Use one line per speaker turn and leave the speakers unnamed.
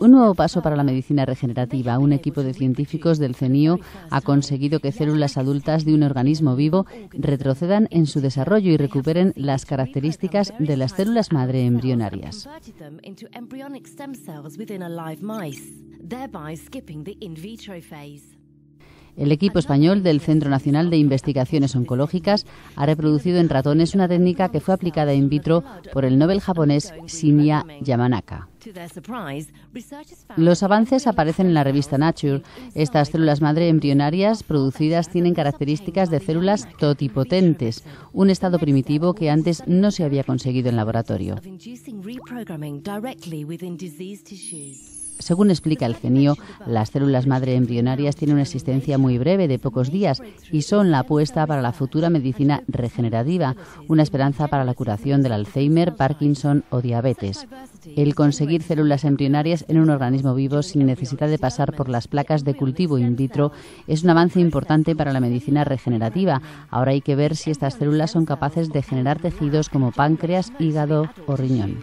Un nuevo paso para la medicina regenerativa. Un equipo de científicos del CENIO ha conseguido que células adultas de un organismo vivo retrocedan en su desarrollo y recuperen las características de las células madre embrionarias. El equipo español del Centro Nacional de Investigaciones Oncológicas ha reproducido en ratones una técnica que fue aplicada in vitro por el Nobel japonés Shinya Yamanaka. Los avances aparecen en la revista Nature. Estas células madre embrionarias producidas tienen características de células totipotentes, un estado primitivo que antes no se había conseguido en laboratorio. Según explica el genio, las células madre embrionarias tienen una existencia muy breve, de pocos días, y son la apuesta para la futura medicina regenerativa, una esperanza para la curación del Alzheimer, Parkinson o diabetes. El conseguir células embrionarias en un organismo vivo sin necesidad de pasar por las placas de cultivo in vitro es un avance importante para la medicina regenerativa. Ahora hay que ver si estas células son capaces de generar tejidos como páncreas, hígado o riñón.